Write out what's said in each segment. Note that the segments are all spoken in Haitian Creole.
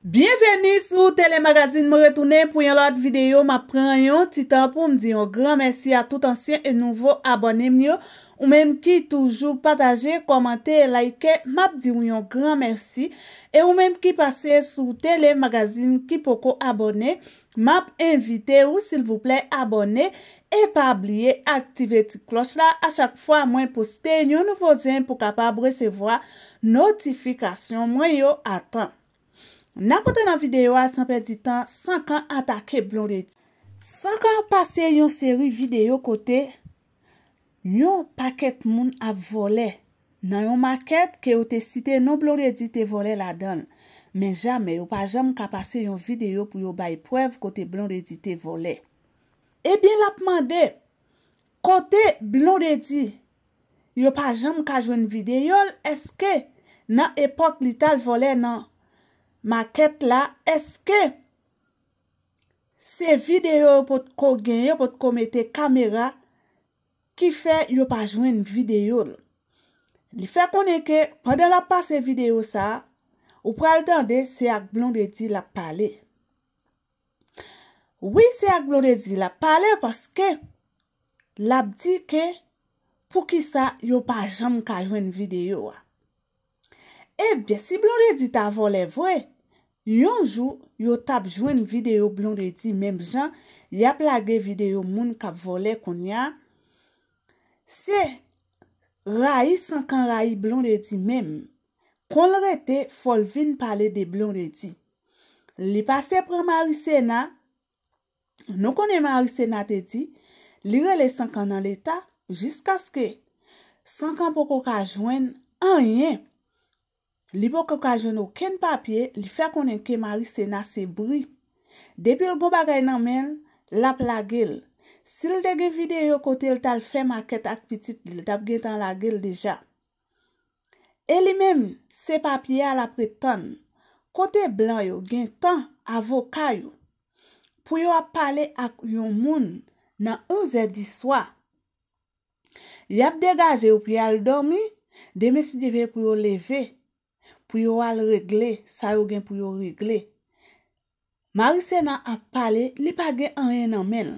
Bienveni sou telemagazin mou retounen pou yon lot videyo ma pren yon titan pou m diyon gran mersi a tout ansyen e nouvo abonem yo Ou mem ki toujou pataje, komante, like, map diyon yon gran mersi E ou mem ki pase sou telemagazin ki poko abone, map invite ou sil vouple abone E pa ablie aktive ti kloch la a chak fwa mwen poste yon nouvo zin pou kapab resevoa notifikasyon mwen yo atan Na pote nan videyo a, sanpe di tan, 5 an atake blon redi. 5 an pase yon seri videyo kote, yon paket moun ap vole. Nan yon maket, ke yo te site non blon redi te vole la don. Men jame, yo pa jame ka pase yon videyo pou yo bayi prev kote blon redi te vole. Ebyen eh la pman de, kote blon redi, yo pa jame ka jwen videyo, yo eske nan epok li tal vole nan Ma ket la, eske se videyo pou te ko genye, pou te ko mete kamera, ki fe yo pa jwen videyo la. Li fe konen ke, pwede la pa se videyo sa, ou pou altande, se ak blon de di la pale. Oui, se ak blon de di la pale, poske la bi di ke pou ki sa yo pa jwen videyo la. Ebe eh de si blonde di ta vole vwe, yonjou yo tap jwen videyo blonde di mem jan, ya plage videyo moun kap vole kon ya. Se, rayi sankan rayi blonde di mem, kon lrette folvin pale de blonde di. Li pase pre Maricena, nou konen Maricena te di, li rele sankan nan leta, jiska skè sankan poko ka jwen anyen. Li bo ke kajen ou ken papye, li fe konen ke marise na se bri. Depi l bo bagay nan men, lap la gel. Sil dege vide yo kote l tal fe maket ak pitit li tap gen tan la gel deja. Eli mem, se papye a la pretan. Kote blan yo gen tan avokay yo. Puyo ap pale ak yon moun nan onze di swa. Yap degaje ou pi al dormi, demesi di ve kuyo leve. pou yo al regle, sa yo gen pou yo regle. Marisena ap pale, li pa gen an enan men.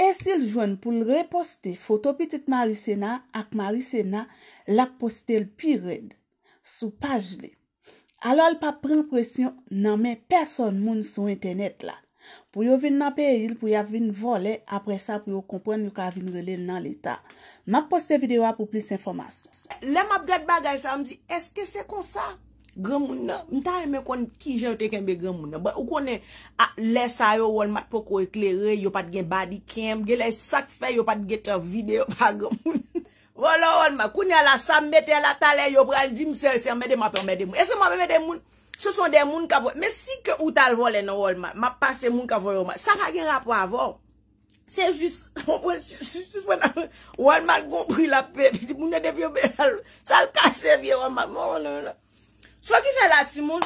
Esil jwen pou l reposte fotopitit Marisena ak Marisena lak postel pi red, sou paj le. Alo al pa pren presyon nan men person moun sou internet la. pou yo vin nan peril, pou yo vin vole, apre sa pou yo kompren yo ka vin vole nan l'Etat. Ma poste videwa pou plis informasyon. Le ma bled bagay sa, am di, eske se kon sa? Gremouna, mta yon men kon ki jen yo teken be gremouna, ou kon le sa yo, wan mat poko eklere, yo pat gen body cam, gele sak fe, yo pat gete video, pa gremouna. Wala wan ma, koun ya la sa, mette la tale, yo pral, di mse, se mbede ma pou mbede moun, eske mba mbede moun? Se son de moun kaboy. Me si ke utal volen nan wolman. Map pase moun kaboy wolman. Sa kagin rapwa avon. Se jis. Mwen. Wolman gompri la pe. Mwen debyo be. Sal kase vi wolman. So ki fè la ti moun.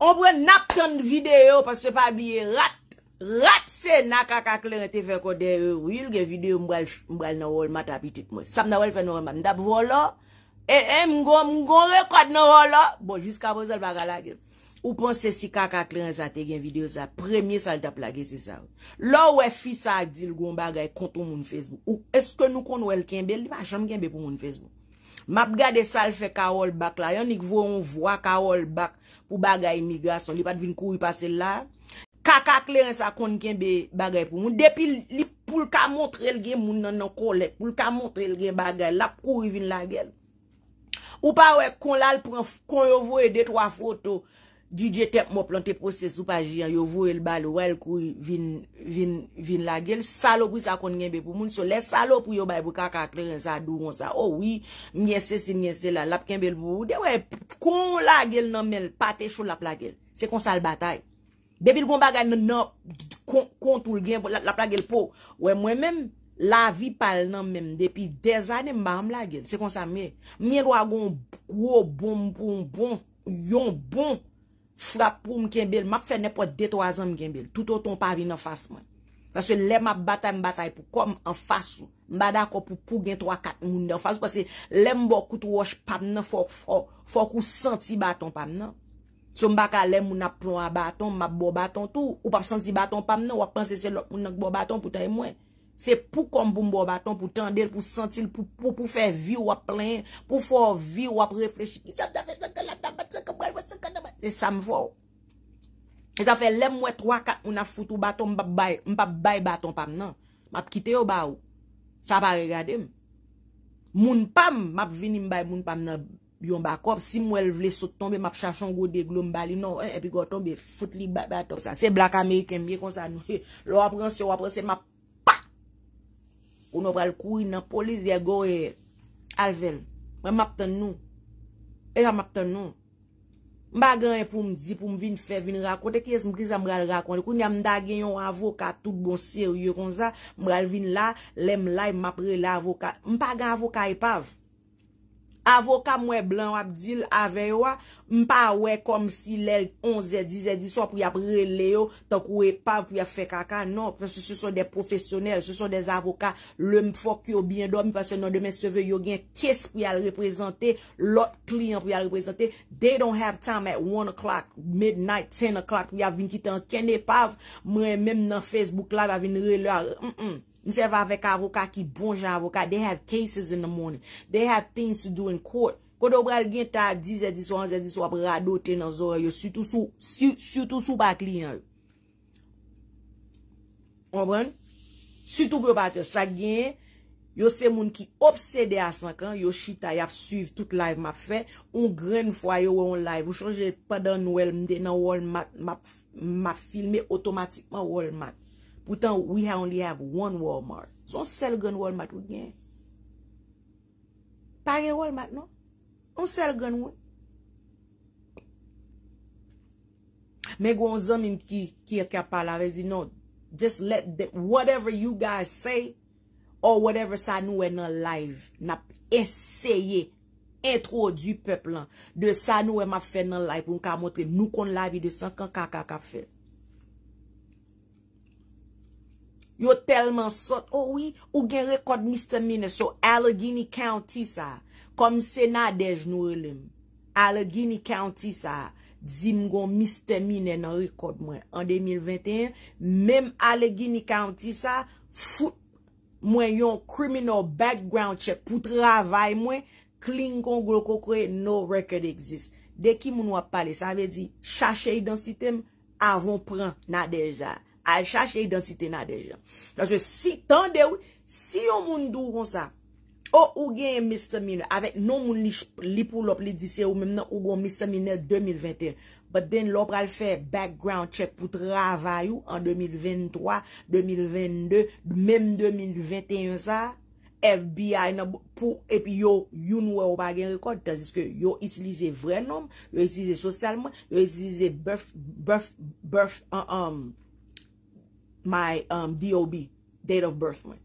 Mwen nap ton videyo. Pas se pa biye rat. Rat se nakakakle. Mwen te fè kode. Wilge videyo mwen. Mwen nan wolman. Ta apitit mwen. Sab nan wolman. Mwen dab wolman. E, e, mongon, mongon rekod nou ho la. Bon, jis ka bozol bagay la gen. Ou pon se si kaka kleren sa te gen video sa, premye sal tap la gen, se sa ou. Lo we fi sa di l goun bagay konton moun Facebook. Ou eske nou kon wèl ken bel, li pa jom gen bel pou moun Facebook. Map gade sal fe kawol bak la, yonik vou yon vwa kawol bak pou bagay imigrasyon, li pa dvin kou yi pase la. Kaka kleren sa kon gen bel bagay pou moun. Depi li pou l ka montre l gen moun nan nan kolek, pou l ka montre l gen bagay, la pou yi vin la gen. Ou pa wè kon lal kon yo vou e detwa foto di djetèp mò plantè posè sou pa jiyan yo vou e l bal wèl kou vin la gel. Salop wè sa kon nyebe pou moun. So lè salop wè yo bay pou kakakre yon sa, dou yon sa. Oh ou wè, nyè se si, nyè se la, lap ken bel mou. De wè, kon la gel nan men, patè chou la pla gel. Se kon sal batay. Bevil kon bagay nan nan kont ou l gen, la pla gel pou. Wè mwen mèm. La vi pal nan menm depi dez ane mba am la gen. Se kon sa men, mi rwa goun gwo, bon, bon, bon, yon, bon, frap pou mken bel, map fene pou detwa zan mken bel. Touto ton pari nan fas mwen. Sa se lem ap batay mbatay e pou kom an fas mwen. Mbada akop pou pou gen 3-4 moun nan fas mwen. Sa se lem bok koutou wosh pap nan fok fok, fok ou santi baton pam nan. Se mbaka lem mna plon a baton, map bo baton tou, ou pap santi baton pam nan, wapansese lop mnak bo baton pou tay mwen. Se pou kon pou mbo baton, pou tendel, pou sentil, pou pou pou fè vi wap plen, pou fò vi wap reflej. Se sa mvò. Se sa fè lem mwè 3-4 mwè foutou baton, m pap bay baton pam nan. Map kite yo ba ou. Sa pa regade m. Moun pam, map vini m bay moun pam nan yon bakop. Si mwè l vle sot tombe, map chachon go deglo m bali. Non, eh, epi gò tombe, fout li baton. Sa se blak Ameriken miye konsa nou. Lo apren se wap rese map. Ou nou pral koui nan polis ya go e alven. Mwen mapten nou. E la mapten nou. Mba gan e pou mdi pou mvin fe vin rakonde. E ki es mbriza mbral rakonde. Kou ni am dage yon avokat tout bon sir yon konza. Mbral vin la. Lem la e mapre la avokat. Mba gan avokat e pav. Avoka mwen blan wap dil aveywa, mpa wey kom si lèl onze dizè diswa pou yap releyo, tan kou e pav pou yap fe kaka. Non, se son de profesyonel, se son de avoka, lèm fok yo bin do, mi pase nan demen seve yo gen kes pou yal reprezentè, lot klien pou yal reprezentè. They don't have time at one o'clock, midnight, ten o'clock pou yav vin kitan ken e pav, mwen mèm nan Facebook live avin releyo. Ni se va vek avokat ki bon jan avokat. They have cases in the morning. They have things to do in court. Kou do bral gen ta 10 edi sou, 11 edi sou ap rado te nan zore. Yo sutou sou, sutou sou bak li yon. Obran? Sutou sou bak li yon. Sa gen, yo se moun ki obsede a 5 an. Yo shi ta yap suv tout live map fe. On gren fwayo we on live. Ou chanje padan nou el mde nan wal map. Map filme otomatikman wal map. Poutan, we only have one Walmart. So, on sel gen Walmart ou gen. Pa gen Walmart nou? On sel gen ou? Mè gwo, on zan min ki, ki a kapal, a vezi nou, just let the, whatever you guys say, or whatever sa nou e nan live, nap eseye, etro di peplan, de sa nou e ma fe nan live, pou mka montre nou kon la vi de 5 an kaka ka fe. Yo telman sot, owi, oh ou gen rekod Mr. Mine so Allegheny County sa, kom se na dej nou elem. Allegheny County sa, zin gon Mr. Mine nan rekod mwen an 2021, menm Allegheny County sa, fout mwen yon criminal background chek pou travay mwen, kling kon glokokre, no rekod eksist. De ki moun wap pale, sa ve di, chache idansitem, avon pran, na deja. al chache yon dansite nan dejan. Dan se si, tan de ou, si yon moun dou kon sa, ou ou gen misseminer, avèk nou moun li pou lop li disye ou, mèm nan ou gon misseminer 2021. But den lop al fè background check pou travay ou an 2023, 2022, mèm 2021 sa, FBI nan pou, epi yo, yon nou e ou bagen rekod, tazis ke yo itilize vren nom, yo itilize sosyalman, yo itilize bèf, bèf, bèf, an, an, my um, DOB, date of birth one.